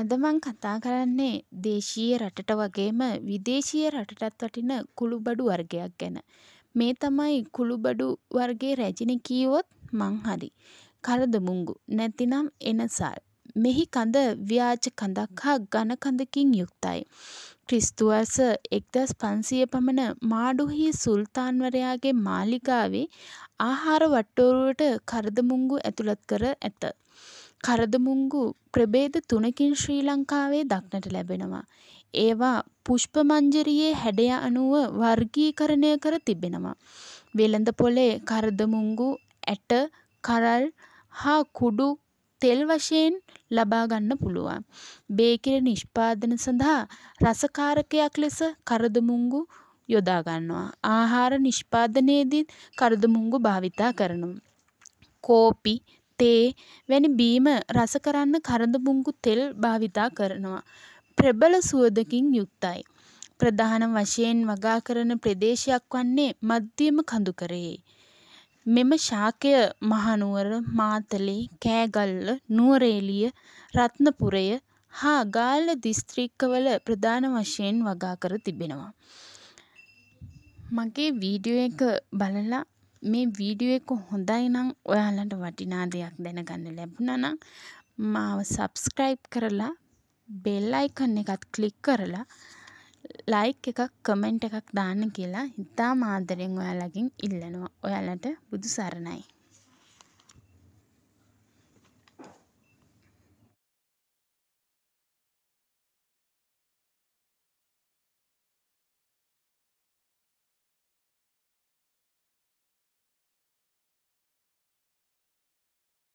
අද මං කතා කරන්නේ දේශීය රටට වගේම විදේශීය රටටත් වටින කුළුබඩු වර්ගයක් ගැන. මේ තමයි කුළුබඩු වර්ගේ රැජින කීවොත් මං හරි. කරදමුංගු නැතිනම් එනසල්. මෙහි කඳ ව්‍යාජ කඳක් හා ඝන කඳකින් යුක්තයි. ක්‍රිස්තුවර්ස එක්දස් පන්සිය පමණ මාඩුහි සුල්තාන්වරයාගේ මාලිගාවේ ආහාර වට්ටෝරුවට කරදමුංගු ඇතුළත් කර ඇත. කරදමුංගු ප්‍රභේද තුනකින් ශ්‍රී ලංකාවේ දක්නට ලැබෙනවා. ඒවා පුෂ්පමංජරයේ හැඩය අනුව වර්ගීකරණය කර තිබෙනවා. වෙළඳ පොලේ කරදමුංගු ඇට කරල් හා කුඩු තෙල් වශයෙන් ලබාගන්න පුළුවන්. බේකිර නිෂ්පාදන සඳහා රසකාරකයක් ලෙස කරදමුංගු යොදාගන්නවා. ආහාර නිෂ්පාදනයේදීත් කරදමුංගු භාවිතා කරනවා. කෝපි තේ වැනි බීම රස කරන්න කරඳබුංකු තෙල් භාවිතා කරනවා. ප්‍රබල සුවදකින් යුක්තයි. ප්‍රධාන වශයෙන් වගා කරන ප්‍රදේශයක් වන්නේ මධ්‍යම කඳුකරෙහි. මෙම ශාකය මහනුවර මාතලේ කෑගල්ල නුවරේලිය රත්නපුරය හා ගාල්ල දිස්ත්‍රික්කවල ප්‍රධාන වශයෙන් වගා කර තිබෙනවා. මගේ වීඩියෝ එක බලලා මේ වීඩියෝ එක හොඳයි නම් ඔයාලට වටිනා දෙයක් දැනගන්න ලැබුණා නම් මාව subscribe කරලා bell icon එකත් click කරලා ලයික් එකක් කමෙන්ට් එකක් දාන්න කියලා ඉතාම ආදරෙන් ඔයාලගෙන් ඉල්ලනවා. ඔයාලට බුදු සරණයි.